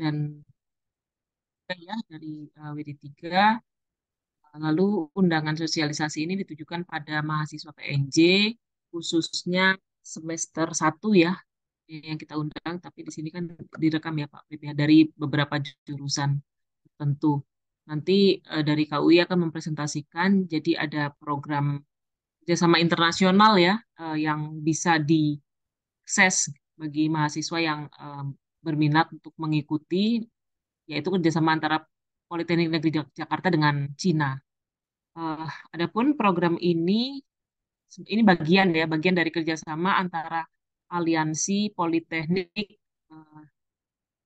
dan ya dari uh, eh, WD3 eh, lalu undangan sosialisasi ini ditujukan pada mahasiswa PNJ khususnya semester 1 ya yang kita undang tapi di sini kan direkam ya Pak ya dari beberapa jurusan tentu nanti uh, dari KUI akan mempresentasikan jadi ada program kerjasama internasional ya uh, yang bisa diakses bagi mahasiswa yang um, berminat untuk mengikuti yaitu kerjasama antara Politeknik Negeri Jakarta dengan Cina. Uh, adapun program ini ini bagian ya bagian dari kerjasama antara aliansi politeknik uh,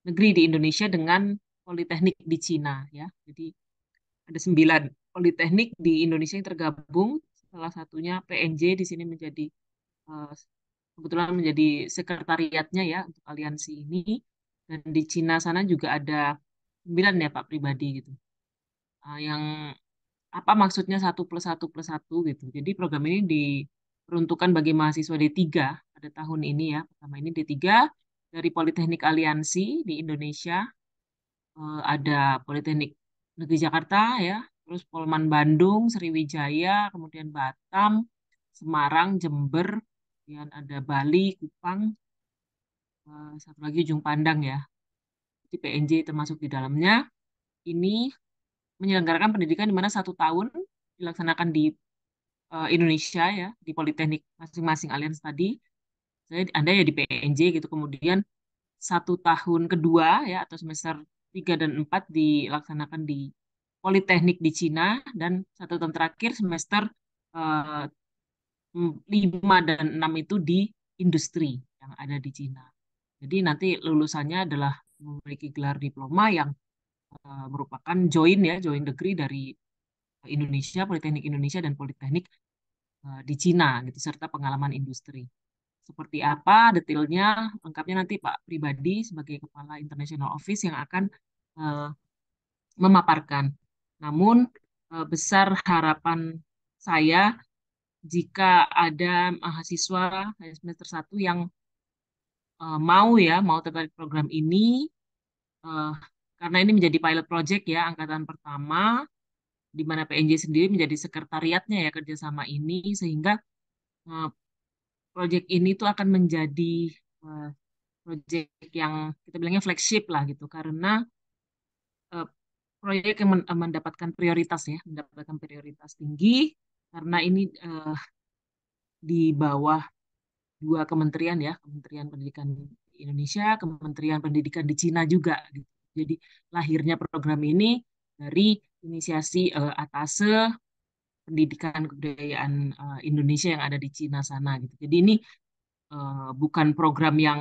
negeri di Indonesia dengan politeknik di Cina ya jadi ada sembilan politeknik di Indonesia yang tergabung salah satunya PNJ di sini menjadi uh, kebetulan menjadi sekretariatnya ya untuk aliansi ini dan di Cina sana juga ada sembilan ya Pak pribadi gitu. Uh, yang apa maksudnya satu plus satu plus satu gitu. Jadi program ini diperuntukkan bagi mahasiswa D3 pada tahun ini ya. Pertama ini D3 dari Politeknik Aliansi di Indonesia. Uh, ada Politeknik Negeri Jakarta ya, terus Polman Bandung, Sriwijaya, kemudian Batam, Semarang, Jember, kemudian ada Bali, Kupang, Eh, satu lagi ujung pandang ya. Jadi PNJ termasuk di dalamnya. Ini menyelenggarakan pendidikan di mana satu tahun dilaksanakan di uh, Indonesia ya, di Politeknik masing-masing aliansi tadi. Saya Anda ya di PNJ gitu. Kemudian satu tahun kedua ya atau semester 3 dan 4 dilaksanakan di Politeknik di Cina dan satu tahun terakhir semester uh, eh, 5 dan 6 itu di industri yang ada di Cina. Jadi nanti lulusannya adalah memiliki gelar diploma yang uh, merupakan join ya, join degree dari Indonesia, Politeknik Indonesia dan Politeknik uh, di Cina gitu serta pengalaman industri. Seperti apa detailnya lengkapnya nanti Pak Pribadi sebagai kepala International Office yang akan uh, memaparkan. Namun uh, besar harapan saya jika ada mahasiswa semester 1 yang uh, mau ya mau tertarik program ini uh, karena ini menjadi pilot project ya angkatan pertama di mana PNJ sendiri menjadi sekretariatnya ya kerjasama ini sehingga uh, project ini tuh akan menjadi uh, project yang kita bilangnya flagship lah gitu karena uh, proyek yang men mendapatkan prioritas ya mendapatkan prioritas tinggi karena ini uh, di bawah dua kementerian ya, Kementerian Pendidikan Indonesia, Kementerian Pendidikan di Cina juga. Gitu. Jadi lahirnya program ini dari inisiasi uh, atase pendidikan kebudayaan uh, Indonesia yang ada di Cina sana gitu. Jadi ini uh, bukan program yang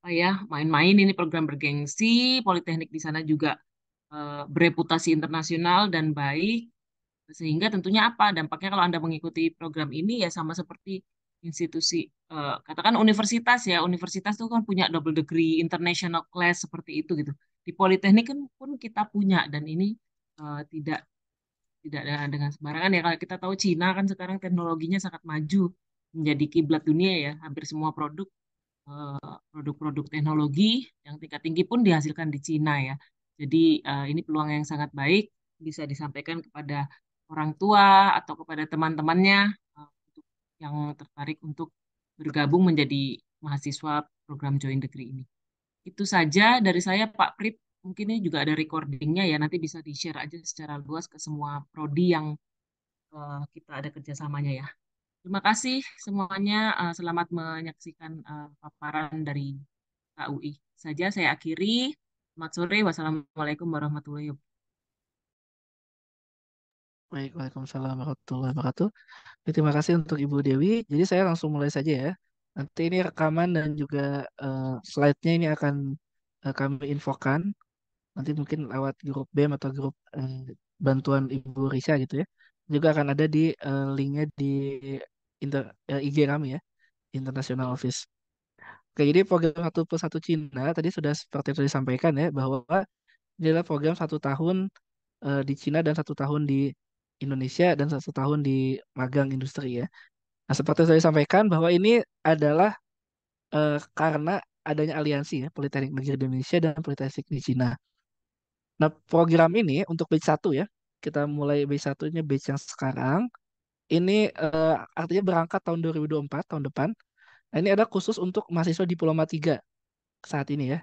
apa ya main-main ini program bergengsi. Politeknik di sana juga uh, bereputasi internasional dan baik sehingga tentunya apa dampaknya kalau anda mengikuti program ini ya sama seperti institusi uh, katakan universitas ya universitas tuh kan punya double degree international class seperti itu gitu di politeknik kan pun kita punya dan ini uh, tidak tidak dengan, dengan sembarangan ya kalau kita tahu Cina kan sekarang teknologinya sangat maju menjadi kiblat dunia ya hampir semua produk produk eh, produk-produk teknologi yang tingkat tinggi pun dihasilkan di Cina ya jadi uh, ini peluang yang sangat baik bisa disampaikan kepada orang tua atau kepada teman-temannya yang tertarik untuk bergabung menjadi mahasiswa program Join Degree ini. Itu saja dari saya Pak Prip, Mungkin ini juga ada recordingnya ya, nanti bisa di-share aja secara luas ke semua prodi yang uh, kita ada kerjasamanya ya. Terima kasih semuanya. Uh, selamat menyaksikan uh, paparan dari KUI. Saja saya akhiri. Selamat sore. Wassalamualaikum warahmatullahi wabarakatuh. Baik, Waalaikumsalam warahmatullahi wabarakatuh. Ya, terima kasih untuk Ibu Dewi. Jadi saya langsung mulai saja ya. Nanti ini rekaman dan juga uh, slide-nya ini akan uh, kami infokan. Nanti mungkin lewat grup BEM atau grup uh, bantuan Ibu Risha gitu ya. Juga akan ada di uh, link-nya di inter, uh, IG kami ya, International Office. Oke, jadi program satu persatu Cina tadi sudah seperti yang disampaikan ya bahwa ini adalah program satu tahun di Cina dan satu tahun di Indonesia dan satu tahun di magang industri ya. Nah, seperti saya sampaikan bahwa ini adalah uh, karena adanya aliansi ya Politeknik Negeri Indonesia dan Politeknik di Cina. Nah, program ini untuk batch 1 ya. Kita mulai batch satunya batch yang sekarang. Ini uh, artinya berangkat tahun 2024 tahun depan. Nah, ini ada khusus untuk mahasiswa diploma 3 saat ini ya.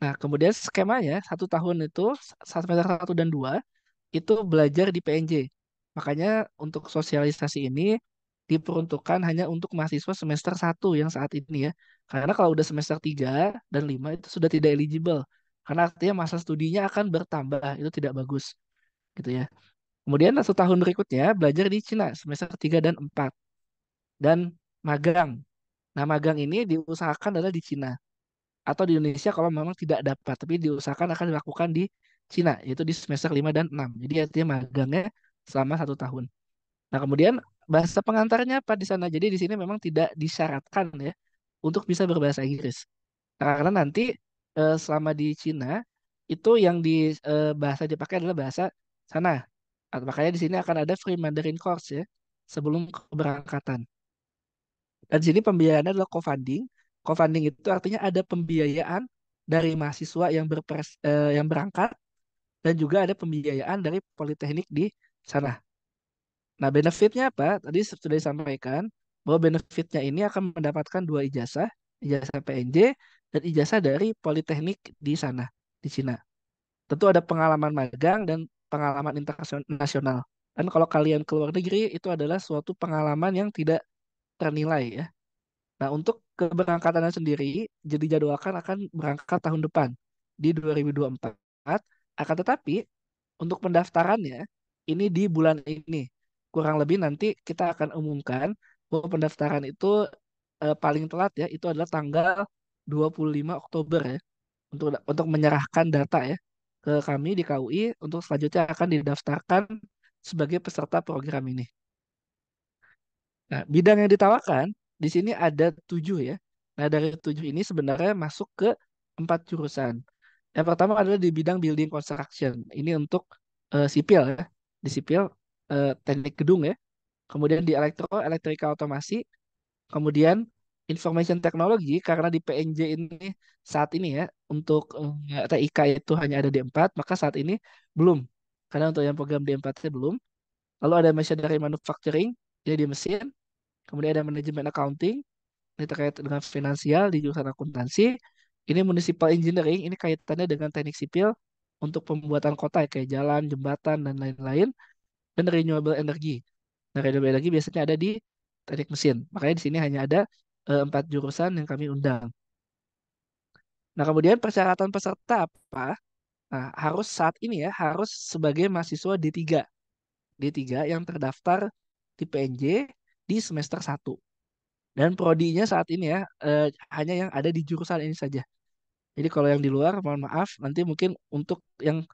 Nah, kemudian skemanya satu tahun itu semester satu dan dua itu belajar di PNJ. Makanya untuk sosialisasi ini diperuntukkan hanya untuk mahasiswa semester 1 yang saat ini ya. Karena kalau udah semester 3 dan 5 itu sudah tidak eligible. Karena artinya masa studinya akan bertambah, itu tidak bagus. Gitu ya. Kemudian satu tahun berikutnya belajar di Cina semester 3 dan 4. Dan magang. Nah, magang ini diusahakan adalah di Cina atau di Indonesia kalau memang tidak dapat, tapi diusahakan akan dilakukan di Cina, yaitu di semester 5 dan 6. Jadi artinya magangnya selama satu tahun. Nah kemudian bahasa pengantarnya apa di sana? Jadi di sini memang tidak disyaratkan ya untuk bisa berbahasa Inggris. Nah Karena nanti eh, selama di Cina itu yang di eh, bahasa dipakai adalah bahasa sana. Atau nah, Makanya di sini akan ada free Mandarin course ya sebelum keberangkatan. Dan di sini pembiayaannya adalah co-funding. Co-funding itu artinya ada pembiayaan dari mahasiswa yang berpres, eh, yang berangkat dan juga ada pembiayaan dari politeknik di sana. Nah, benefitnya apa? Tadi sudah disampaikan bahwa benefitnya ini akan mendapatkan dua ijazah, ijazah PNJ dan ijazah dari politeknik di sana, di Cina. Tentu ada pengalaman magang dan pengalaman internasional. Dan kalau kalian keluar negeri itu adalah suatu pengalaman yang tidak ternilai ya. Nah, untuk keberangkatannya sendiri jadi jadwalkan akan berangkat tahun depan di 2024 akan tetapi untuk pendaftarannya ini di bulan ini. Kurang lebih nanti kita akan umumkan bahwa pendaftaran itu eh, paling telat ya itu adalah tanggal 25 Oktober ya untuk untuk menyerahkan data ya ke kami di KUI untuk selanjutnya akan didaftarkan sebagai peserta program ini. Nah, bidang yang ditawarkan di sini ada tujuh ya. Nah, dari tujuh ini sebenarnya masuk ke empat jurusan. Yang pertama adalah di bidang building construction. Ini untuk uh, sipil ya. Di sipil uh, teknik gedung ya. Kemudian di elektro, elektrika otomasi. Kemudian information technology karena di PNJ ini saat ini ya untuk uh, eh, TIK itu hanya ada di 4 maka saat ini belum. Karena untuk yang program D4 belum. Lalu ada machinery manufacturing, jadi di mesin. Kemudian ada manajemen accounting, ini terkait dengan finansial di jurusan akuntansi ini municipal engineering ini kaitannya dengan teknik sipil untuk pembuatan kota ya, kayak jalan, jembatan dan lain-lain dan renewable energy. Nah, renewable energy biasanya ada di teknik mesin. Makanya di sini hanya ada eh, empat jurusan yang kami undang. Nah, kemudian persyaratan peserta apa? Nah, harus saat ini ya, harus sebagai mahasiswa D3. D3 yang terdaftar di PNJ di semester 1. Dan prodinya saat ini ya eh, hanya yang ada di jurusan ini saja. Jadi kalau yang di luar mohon maaf nanti mungkin untuk yang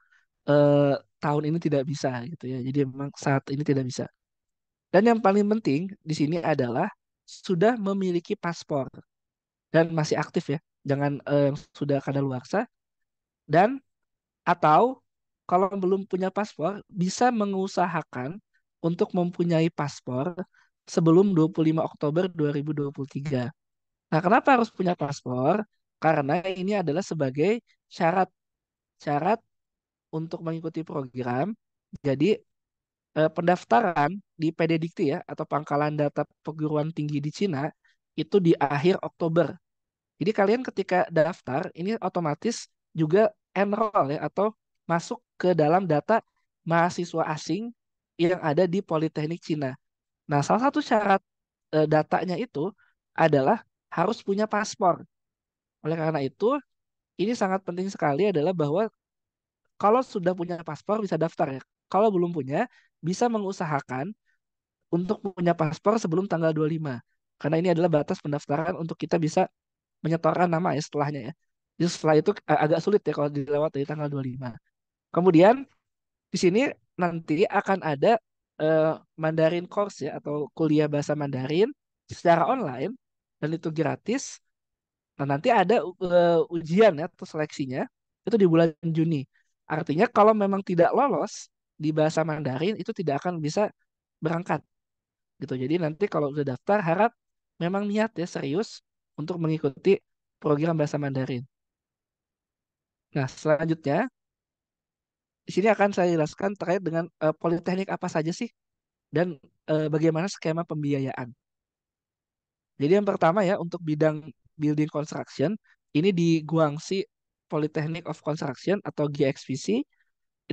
eh, tahun ini tidak bisa gitu ya. Jadi memang saat ini tidak bisa. Dan yang paling penting di sini adalah sudah memiliki paspor dan masih aktif ya. Jangan eh, yang sudah kadaluarsa dan atau kalau belum punya paspor bisa mengusahakan untuk mempunyai paspor sebelum 25 Oktober 2023. Nah, kenapa harus punya paspor? Karena ini adalah sebagai syarat syarat untuk mengikuti program. Jadi eh, pendaftaran di PDDikti ya atau Pangkalan Data Perguruan Tinggi di Cina itu di akhir Oktober. Jadi kalian ketika daftar ini otomatis juga enroll ya atau masuk ke dalam data mahasiswa asing yang ada di Politeknik Cina. Nah, salah satu syarat uh, datanya itu adalah harus punya paspor. Oleh karena itu, ini sangat penting sekali adalah bahwa kalau sudah punya paspor bisa daftar ya. Kalau belum punya, bisa mengusahakan untuk punya paspor sebelum tanggal 25. Karena ini adalah batas pendaftaran untuk kita bisa menyetorkan nama ya setelahnya ya. Jadi setelah itu eh, agak sulit ya kalau dilewat dari tanggal 25. Kemudian di sini nanti akan ada uh, Mandarin course ya atau kuliah bahasa Mandarin secara online dan itu gratis. Nah, nanti ada uh, ujian ya atau seleksinya itu di bulan Juni. Artinya kalau memang tidak lolos di bahasa Mandarin itu tidak akan bisa berangkat. Gitu. Jadi nanti kalau sudah daftar harap memang niat ya serius untuk mengikuti program bahasa Mandarin. Nah, selanjutnya di sini akan saya jelaskan terkait dengan uh, politeknik apa saja sih dan uh, bagaimana skema pembiayaan. Jadi yang pertama ya untuk bidang building construction ini di Guangxi Polytechnic of Construction atau GXPC.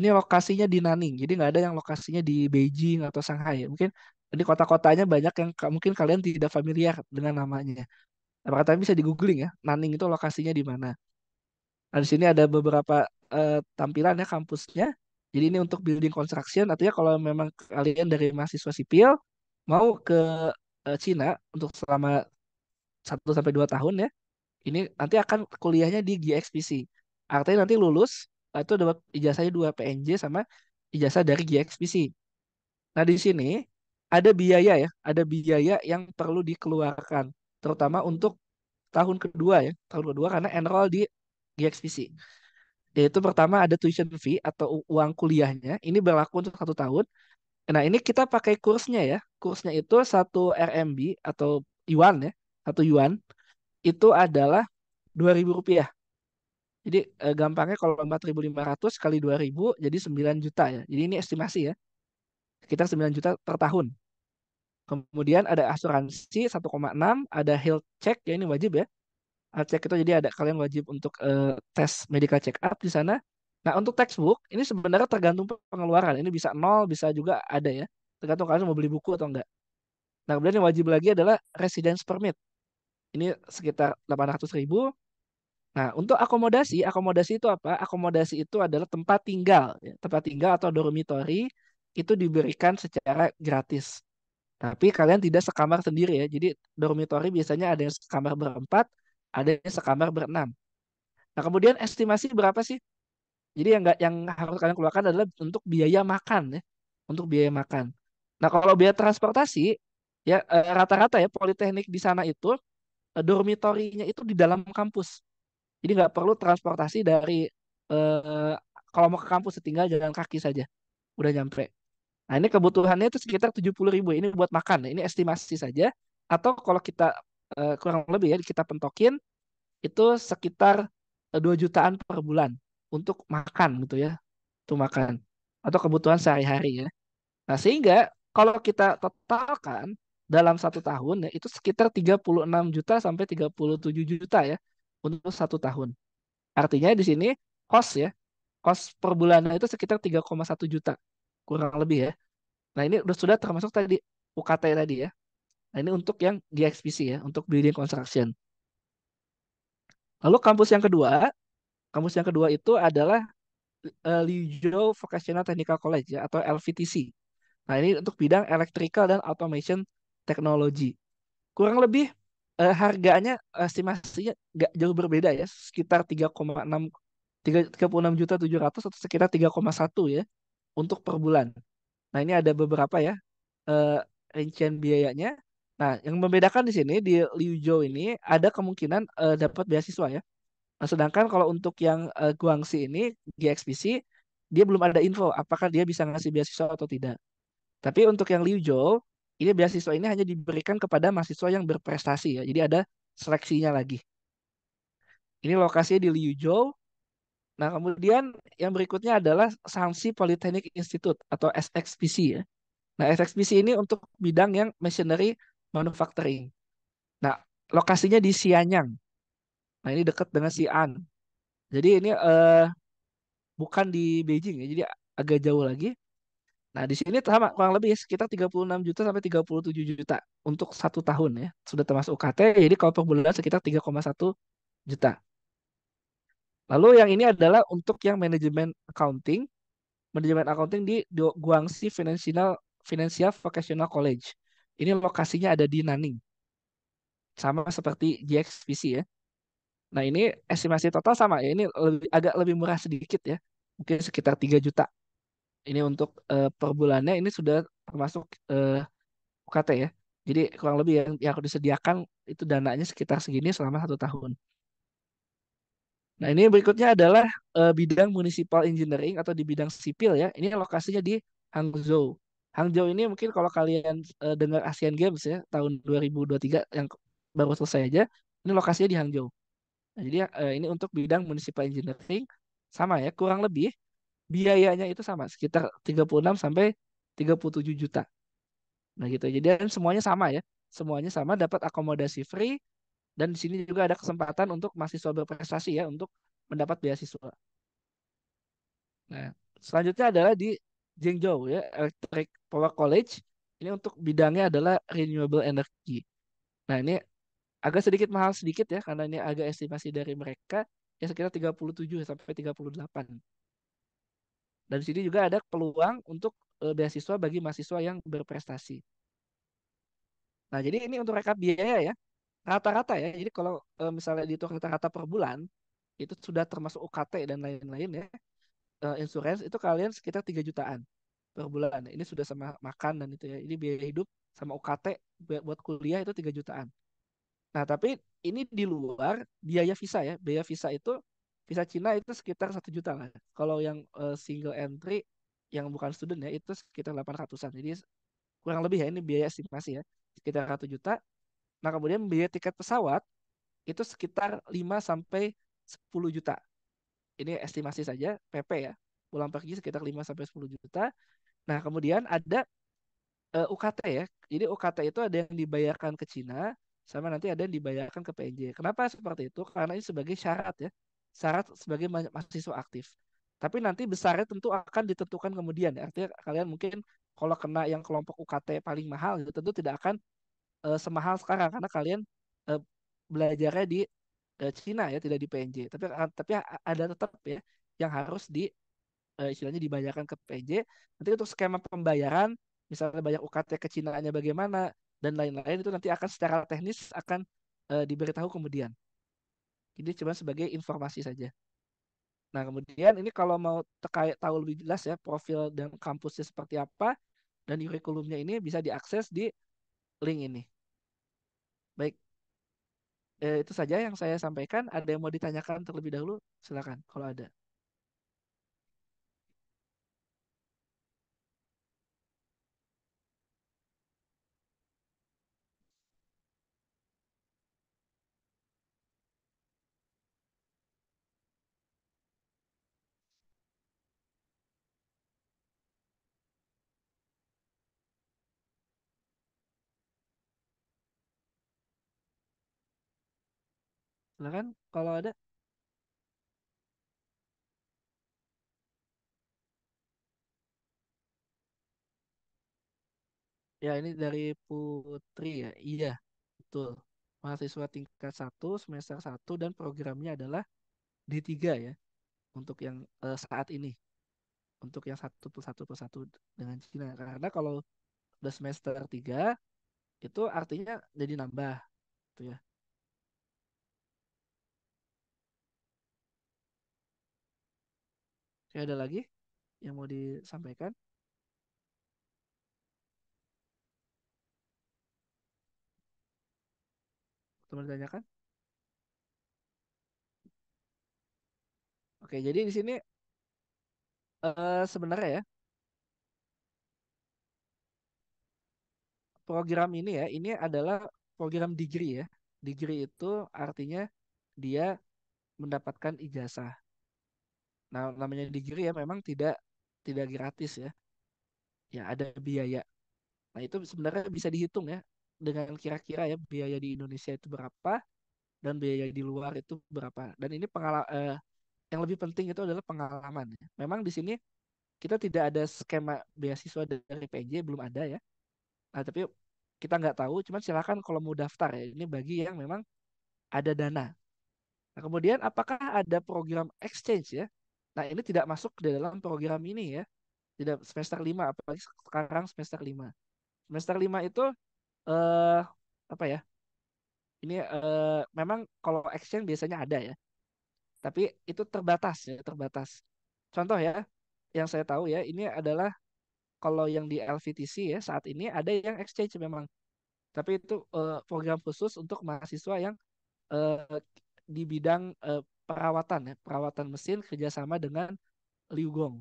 Ini lokasinya di Nanning, jadi nggak ada yang lokasinya di Beijing atau Shanghai. Mungkin di kota-kotanya banyak yang mungkin kalian tidak familiar dengan namanya. Nah, Tapi bisa di googling ya, Nanning itu lokasinya di mana. Nah, di sini ada beberapa uh, tampilannya kampusnya. Jadi ini untuk building construction artinya kalau memang kalian dari mahasiswa sipil mau ke uh, Cina untuk selama 1 sampai 2 tahun ya. Ini nanti akan kuliahnya di GXPC. Artinya nanti lulus eh, itu dapat ijazahnya dua PNJ sama ijazah dari GXPC. Nah, di sini ada biaya ya, ada biaya yang perlu dikeluarkan, terutama untuk tahun kedua ya, tahun kedua karena enroll di GXPC yaitu pertama ada tuition fee atau uang kuliahnya. Ini berlaku untuk satu tahun. Nah ini kita pakai kursnya ya. Kursnya itu satu RMB atau yuan ya, satu yuan itu adalah dua ribu rupiah. Jadi eh, gampangnya kalau empat ribu lima ratus kali dua ribu jadi sembilan juta ya. Jadi ini estimasi ya. kita sembilan juta per tahun. Kemudian ada asuransi 1,6, ada health check ya ini wajib ya check itu jadi ada kalian wajib untuk uh, tes medical check up di sana. Nah, untuk textbook ini sebenarnya tergantung pengeluaran. Ini bisa nol, bisa juga ada ya. Tergantung kalian mau beli buku atau enggak. Nah, kemudian yang wajib lagi adalah residence permit. Ini sekitar 800 ribu. Nah, untuk akomodasi, akomodasi itu apa? Akomodasi itu adalah tempat tinggal. Ya. Tempat tinggal atau dormitory itu diberikan secara gratis. Tapi kalian tidak sekamar sendiri ya. Jadi dormitory biasanya ada yang sekamar berempat, adanya sekamar berenam. Nah, kemudian estimasi berapa sih? Jadi yang nggak yang harus kalian keluarkan adalah untuk biaya makan ya, untuk biaya makan. Nah, kalau biaya transportasi ya eh, rata-rata ya politeknik di sana itu eh, dormitorinya itu di dalam kampus. Jadi nggak perlu transportasi dari eh, kalau mau ke kampus ya tinggal jalan kaki saja. Udah nyampe. Nah, ini kebutuhannya itu sekitar puluh ribu. Ini buat makan. Ini estimasi saja. Atau kalau kita Eh, kurang lebih ya kita pentokin itu sekitar eh, dua jutaan per bulan untuk makan gitu ya untuk makan atau kebutuhan sehari-hari ya nah sehingga kalau kita totalkan dalam satu tahun ya itu sekitar 36 juta sampai 37 juta ya untuk satu tahun artinya di sini kos ya kos per bulannya itu sekitar 3,1 juta kurang lebih ya nah ini sudah termasuk tadi UKT tadi ya Nah, ini untuk yang XPC ya, untuk building construction. Lalu kampus yang kedua, kampus yang kedua itu adalah uh, Vocational Technical College ya, atau LVTC. Nah, ini untuk bidang electrical dan automation technology. Kurang lebih uh, harganya estimasinya nggak jauh berbeda ya, sekitar 3,6 36 juta 700 atau sekitar 3,1 ya untuk per bulan. Nah, ini ada beberapa ya uh, rincian biayanya. Nah, yang membedakan di sini di Liu Zhou ini ada kemungkinan uh, dapat beasiswa ya. Nah, sedangkan kalau untuk yang uh, Guangxi ini GXPC dia belum ada info apakah dia bisa ngasih beasiswa atau tidak. Tapi untuk yang Liu Zhou ini beasiswa ini hanya diberikan kepada mahasiswa yang berprestasi ya. Jadi ada seleksinya lagi. Ini lokasinya di Liu Zhou. Nah, kemudian yang berikutnya adalah Sansi Polytechnic Institute atau SXPC ya. Nah, SXPC ini untuk bidang yang machinery manufacturing. Nah, lokasinya di Sianyang. Nah, ini dekat dengan Xi'an. Jadi ini eh, bukan di Beijing ya, jadi agak jauh lagi. Nah, di sini sama kurang lebih ya, sekitar 36 juta sampai 37 juta untuk satu tahun ya. Sudah termasuk UKT, jadi kalau per bulan sekitar 3,1 juta. Lalu yang ini adalah untuk yang manajemen accounting, manajemen accounting di Guangxi Financial Financial Vocational College. Ini lokasinya ada di Naning. Sama seperti GXPC ya. Nah ini estimasi total sama ya. Ini lebih, agak lebih murah sedikit ya. Mungkin sekitar 3 juta. Ini untuk uh, per bulannya ini sudah termasuk uh, eh, UKT ya. Jadi kurang lebih yang, yang disediakan itu dananya sekitar segini selama satu tahun. Nah, ini berikutnya adalah uh, bidang municipal engineering atau di bidang sipil ya. Ini lokasinya di Hangzhou. Hangzhou ini mungkin kalau kalian uh, dengar Asian Games ya tahun 2023 yang baru selesai aja, ini lokasinya di Hangzhou. Nah, jadi uh, ini untuk bidang municipal engineering sama ya, kurang lebih biayanya itu sama sekitar 36 sampai 37 juta. Nah gitu. Jadi dan semuanya sama ya. Semuanya sama dapat akomodasi free dan di sini juga ada kesempatan untuk mahasiswa berprestasi ya untuk mendapat beasiswa. Nah, selanjutnya adalah di Jingzhou ya Electric Power College ini untuk bidangnya adalah renewable energy. Nah ini agak sedikit mahal sedikit ya karena ini agak estimasi dari mereka ya sekitar 37 sampai 38. Dan di sini juga ada peluang untuk eh, beasiswa bagi mahasiswa yang berprestasi. Nah jadi ini untuk rekap biaya ya rata-rata ya. Jadi kalau eh, misalnya dihitung rata-rata per bulan itu sudah termasuk UKT dan lain-lain ya uh, insurance itu kalian sekitar 3 jutaan per bulan. Nah, ini sudah sama makan dan itu ya. Ini biaya hidup sama UKT buat kuliah itu 3 jutaan. Nah, tapi ini di luar biaya visa ya. Biaya visa itu visa Cina itu sekitar satu juta lah. Kalau yang uh, single entry yang bukan student ya itu sekitar 800-an. Jadi kurang lebih ya ini biaya estimasi ya sekitar satu juta. Nah, kemudian biaya tiket pesawat itu sekitar 5 sampai 10 juta ini estimasi saja PP ya pulang pergi sekitar 5 sampai sepuluh juta. Nah, kemudian ada uh, eh, UKT ya. Jadi UKT itu ada yang dibayarkan ke Cina sama nanti ada yang dibayarkan ke PNJ. Kenapa seperti itu? Karena ini sebagai syarat ya. Syarat sebagai mahasiswa aktif. Tapi nanti besarnya tentu akan ditentukan kemudian. Artinya kalian mungkin kalau kena yang kelompok UKT paling mahal itu tentu tidak akan uh, semahal sekarang karena kalian uh, belajarnya di Cina ya tidak di PNJ tapi tapi ada tetap ya yang harus di uh, istilahnya dibayarkan ke PNJ nanti untuk skema pembayaran misalnya banyak UKT ke Cina-nya bagaimana dan lain-lain itu nanti akan secara teknis akan uh, diberitahu kemudian ini cuma sebagai informasi saja nah kemudian ini kalau mau terkait tahu lebih jelas ya profil dan kampusnya seperti apa dan kurikulumnya ini bisa diakses di link ini eh, itu saja yang saya sampaikan. Ada yang mau ditanyakan terlebih dahulu? Silakan kalau ada. Nah kan kalau ada ya ini dari Putri ya. Iya, betul. Mahasiswa tingkat 1 semester 1 dan programnya adalah D3 ya untuk yang uh, saat ini. Untuk yang satu persatu satu dengan Cina. Karena kalau udah semester 3 itu artinya jadi nambah tuh gitu ya. Ya, ada lagi yang mau disampaikan? Teman ditanyakan? Oke, jadi di sini uh, sebenarnya ya program ini ya, ini adalah program degree ya. Degree itu artinya dia mendapatkan ijazah nah namanya degree ya memang tidak tidak gratis ya ya ada biaya nah itu sebenarnya bisa dihitung ya dengan kira-kira ya biaya di Indonesia itu berapa dan biaya di luar itu berapa dan ini pengalaman eh, yang lebih penting itu adalah pengalaman ya. memang di sini kita tidak ada skema beasiswa dari PJ belum ada ya nah tapi kita nggak tahu cuman silakan kalau mau daftar ya ini bagi yang memang ada dana nah kemudian apakah ada program exchange ya Nah, ini tidak masuk di dalam program ini ya. Tidak semester 5 apalagi sekarang semester lima Semester lima itu eh apa ya? Ini eh, memang kalau exchange biasanya ada ya. Tapi itu terbatas ya, terbatas. Contoh ya, yang saya tahu ya, ini adalah kalau yang di LVTC ya saat ini ada yang exchange memang. Tapi itu eh, program khusus untuk mahasiswa yang eh, di bidang uh, perawatan ya perawatan mesin kerjasama dengan Liu Gong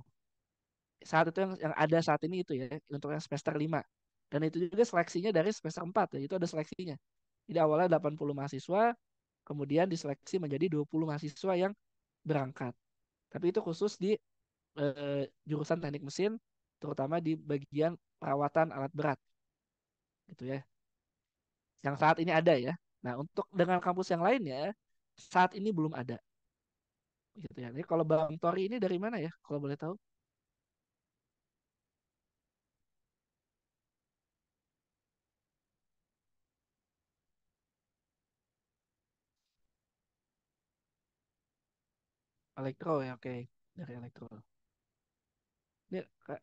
saat itu yang yang ada saat ini itu ya untuk yang semester 5 dan itu juga seleksinya dari semester 4 ya itu ada seleksinya jadi awalnya 80 mahasiswa kemudian diseleksi menjadi 20 mahasiswa yang berangkat tapi itu khusus di eh, jurusan teknik mesin terutama di bagian perawatan alat berat gitu ya yang saat ini ada ya nah untuk dengan kampus yang lainnya saat ini belum ada Oh, gitu ya. Ini kalau Bang Tori ini dari mana ya kalau boleh tahu? Elektro ya, oke. Dari Elektro. Ini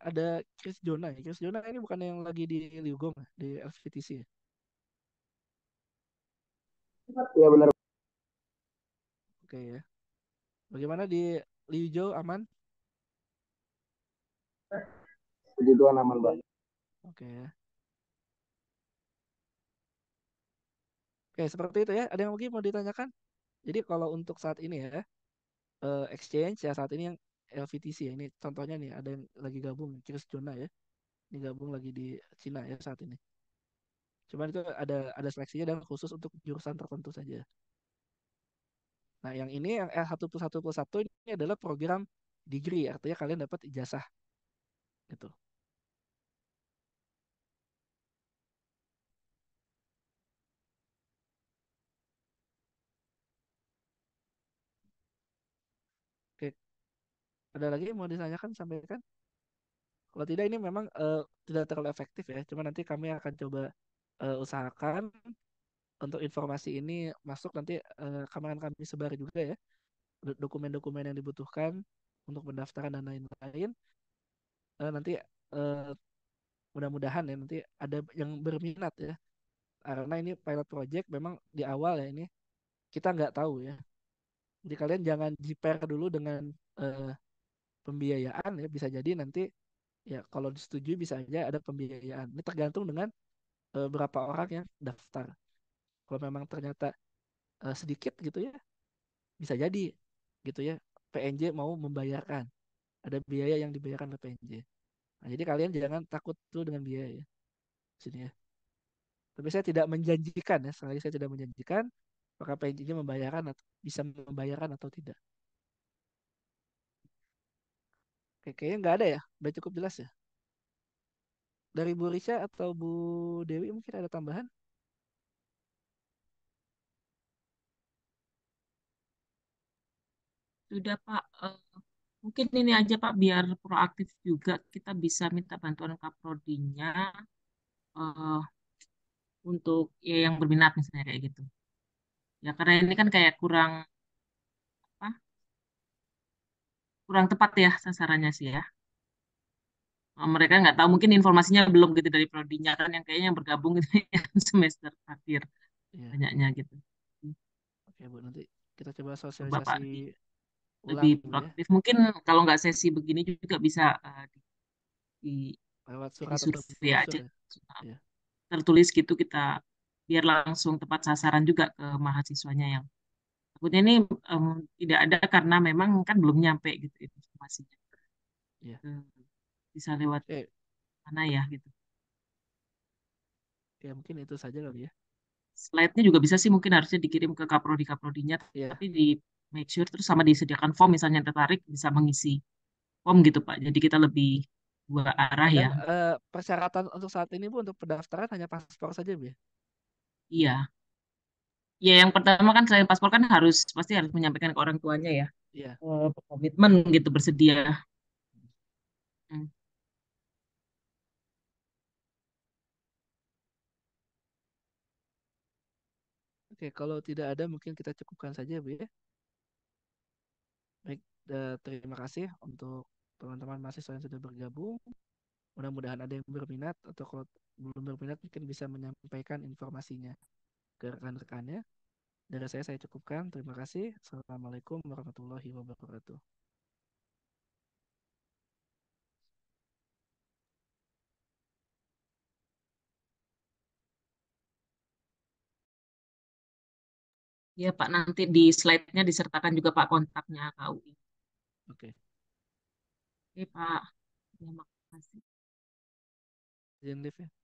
ada Chris Jonah ya. Chris Jonah ini bukan yang lagi di Liugong ya? di LVTC ya. Iya benar. Oke ya. Bagaimana di Liu aman? Puji Tuhan aman banget. Oke. Okay. Oke, seperti itu ya. Ada yang lagi mau ditanyakan? Jadi kalau untuk saat ini ya, eh, exchange ya saat ini yang LVTC ya, ini contohnya nih ada yang lagi gabung, Chris Jonah ya. Ini gabung lagi di Cina ya saat ini. Cuman itu ada ada seleksinya dan khusus untuk jurusan tertentu saja. Nah, yang ini yang eh, L1 plus 1 plus 1 ini adalah program degree, artinya kalian dapat ijazah. Gitu. Oke. Ada lagi yang mau ditanyakan sampaikan? Kalau tidak ini memang uh, tidak terlalu efektif ya, cuma nanti kami akan coba uh, usahakan untuk informasi ini masuk nanti uh, kami sebar juga ya dokumen-dokumen yang dibutuhkan untuk pendaftaran dan lain-lain. Uh, nanti uh, mudah-mudahan ya nanti ada yang berminat ya karena ini pilot project memang di awal ya ini kita nggak tahu ya. Jadi kalian jangan jiper dulu dengan uh, pembiayaan ya bisa jadi nanti ya kalau disetujui bisa aja ada pembiayaan. Ini tergantung dengan uh, berapa orang yang daftar kalau memang ternyata uh, sedikit gitu ya bisa jadi gitu ya PNJ mau membayarkan ada biaya yang dibayarkan oleh PNJ nah, jadi kalian jangan takut tuh dengan biaya ya sini ya tapi saya tidak menjanjikan ya sekali saya tidak menjanjikan apakah PNJ-nya membayarkan atau bisa membayarkan atau tidak Oke, kayaknya nggak ada ya udah cukup jelas ya dari Bu Risha atau Bu Dewi mungkin ada tambahan Sudah Pak, eh, mungkin ini aja Pak biar proaktif juga kita bisa minta bantuan kaprodinya uh, eh, untuk ya, yang berminat misalnya kayak gitu. Ya karena ini kan kayak kurang apa? Kurang tepat ya sasarannya sih ya. Eh, mereka nggak tahu mungkin informasinya belum gitu dari prodinya kan yang kayaknya yang bergabung gitu semester akhir ya. banyaknya gitu. Oke Bu nanti kita coba sosialisasi Bapak lebih ulang produktif. Ya. Mungkin kalau nggak sesi begini juga bisa uh, di, lewat surat di survei aja ya. Nah, iya. tertulis gitu kita biar langsung tepat sasaran juga ke mahasiswanya yang takutnya ini um, tidak ada karena memang kan belum nyampe gitu informasinya. Ya. Bisa lewat eh. mana ya gitu. Ya mungkin itu saja kali ya slide-nya juga bisa sih mungkin harusnya dikirim ke kaprodi kaprodinya ya. tapi di make sure terus sama disediakan form misalnya tertarik bisa mengisi form gitu Pak. Jadi kita lebih dua arah ya. Dan, ya. Uh, persyaratan untuk saat ini Bu untuk pendaftaran hanya paspor saja Bu ya? Iya. Ya yang pertama kan selain paspor kan harus pasti harus menyampaikan ke orang tuanya ya. Iya. Uh, komitmen gitu bersedia. Hmm. Oke, kalau tidak ada mungkin kita cukupkan saja Bu ya. Eh, terima kasih untuk teman-teman mahasiswa yang sudah bergabung. Mudah-mudahan ada yang berminat atau kalau belum berminat mungkin bisa menyampaikan informasinya ke rekan-rekannya. Dari saya saya cukupkan. Terima kasih. Assalamualaikum warahmatullahi wabarakatuh. Ya Pak, nanti di slide-nya disertakan juga Pak kontaknya KUI. Oke. Oke, Pak. terima ya, kasih. Izin lift ya.